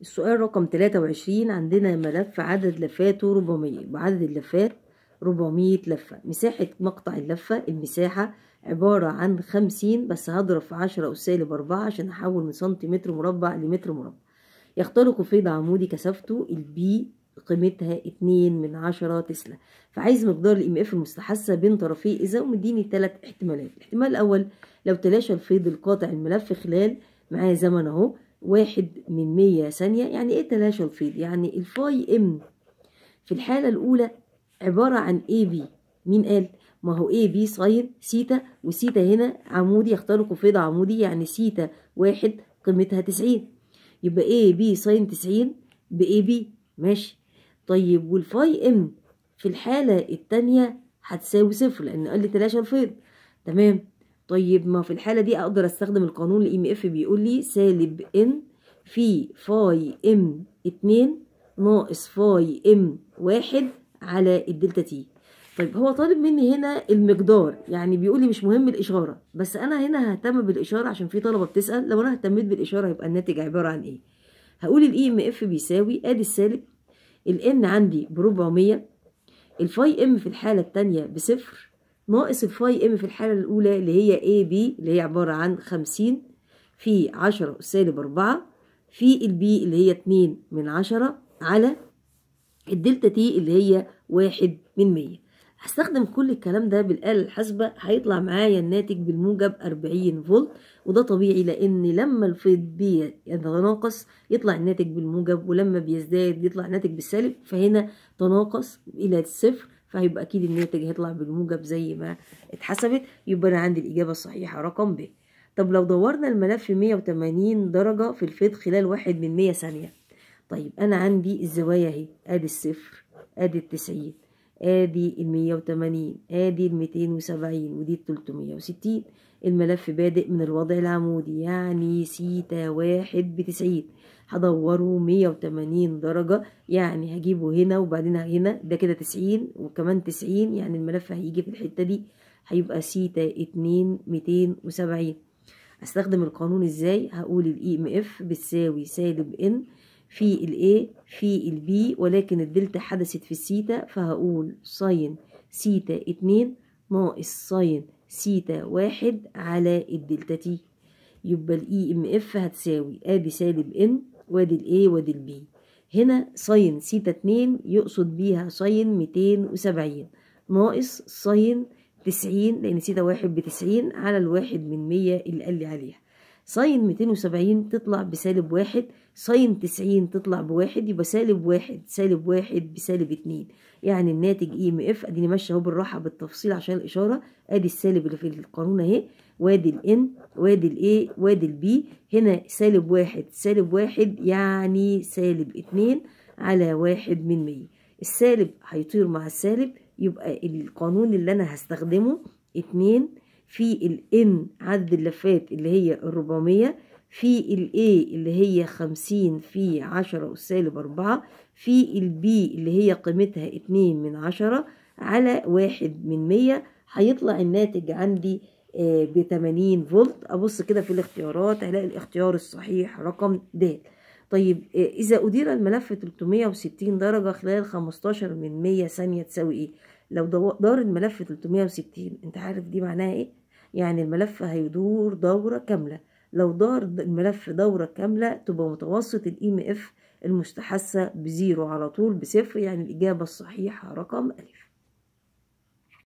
السؤال رقم 23 عندنا ملف عدد لفاته 400 بعدد اللفات 400 لفة مساحة مقطع اللفة المساحة عبارة عن 50 بس هضرب في 10 أس سالب 4 عشان أحول من سنتيمتر مربع لمتر مربع يخترق فيض عمودي كثافته البي قيمتها 2 من 10 تسلا فعايز مقدار الام اف e المستحسه بين طرفي إذا ومديني ثلاث احتمالات الاحتمال الأول لو تلاشى الفيض القاطع الملف خلال معايا زمن أهو واحد من مية ثانية يعني ايه تلاشى الفيض يعني الفاي ام في الحالة الأولى عبارة عن اي بي مين قال ما هو اي بي ساين سيتا وسيتا هنا عمودي يختلق فيض عمودي يعني سيتا واحد قيمتها تسعين يبقى اي بي ساين تسعين باي بي ماشي طيب والفاي ام في الحالة التانية هتساوي صفر لأن قال لي تلاشى الفيض تمام طيب ما في الحالة دي أقدر أستخدم القانون الإي إف e بيقول لي سالب إن في فاي إم اتنين ناقص فاي إم واحد على الدلتا تي طيب هو طالب مني هنا المقدار يعني بيقول لي مش مهم الإشارة بس أنا هنا ههتم بالإشارة عشان في طلبة بتسأل لو أنا اهتميت بالإشارة يبقى الناتج عبارة عن إيه هقول الإي إم e إف بيساوي آدي السالب الإن عندي بربعمية الفاي إم في الحالة التانية بصفر ناقص الفاي ام في الحالة الأولى اللي هي A B اللي هي عبارة عن خمسين في عشرة سالب أربعة في البي اللي هي اتنين من عشرة على الدلتا تي اللي هي واحد من مية هستخدم كل الكلام ده بالآلة الحاسبة هيطلع معايا الناتج بالموجب أربعين فولت وده طبيعي لأن لما الفيض بيتناقص يطلع الناتج بالموجب ولما بيزداد يطلع الناتج بالسالب فهنا تناقص إلى الصفر فهيبقى اكيد الناتج هيطلع بالموجب زي ما اتحسبت يبقى انا عندي الاجابه الصحيحه رقم ب طب لو دورنا الملف 180 درجه في الفيض خلال واحد من 100 ثانيه طيب انا عندي الزوايا اهي ادي الصفر ادي التسعين ادي المية وتمانين ادي الميتين وسبعين ودي ال وستين الملف بادئ من الوضع العمودي يعني سيتا واحد بتسعين هدوره مية وتمانين درجة يعني هجيبه هنا وبعدين هنا ده كده تسعين وكمان تسعين يعني الملف هيجي في الحتة دي هيبقى سيتا اتنين ميتين وسبعين استخدم القانون ازاي هقول الاي ام e اف بتساوي سالب ان في A في البي ولكن الدلتا حدثت في السيتا فهقول ساين سيتا اتنين ناقص ساين سيتا واحد على الدلتا تي يبقى الاي ام e اف هتساوي ادي سالب ام وادي الايه وادي البي هنا ساين سيتا اتنين يقصد بيها ساين ميتين وسبعين ناقص ساين تسعين لان سيتا واحد بتسعين على الواحد من مية اللي قال لي عليها ساين 270 تطلع بسالب واحد ساين 90 تطلع بواحد يبقى سالب واحد سالب واحد بسالب اتنين يعني الناتج اي ام اف اديني ماشيه اهو بالراحه بالتفصيل عشان الاشاره ادي السالب اللي في القانون اهي وادي الان وادي الاي وادي البي هنا سالب واحد سالب واحد يعني سالب اتنين على واحد من مية السالب هيطير مع السالب يبقى القانون اللي انا هستخدمه اتنين في الان عدد اللفات اللي هي الربعمية في الاي اللي هي خمسين في عشرة وسالب أربعة في البي اللي هي قيمتها اتنين من عشرة على واحد من مية هيطلع الناتج عندي آه، بتمانين فولت أبص كده في الاختيارات هلاقي الاختيار الصحيح رقم د طيب آه، إذا أدير الملف 360 درجة خلال 15 من 100 ثانية تساوي إيه؟ لو دار الملف 360 انت عارف دي معناها ايه يعني الملف هيدور دورة كاملة لو دار الملف دورة كاملة تبقى متوسط الاي ام e اف المستحسه بزيرو على طول بصفر يعني الإجابة الصحيحة رقم ألف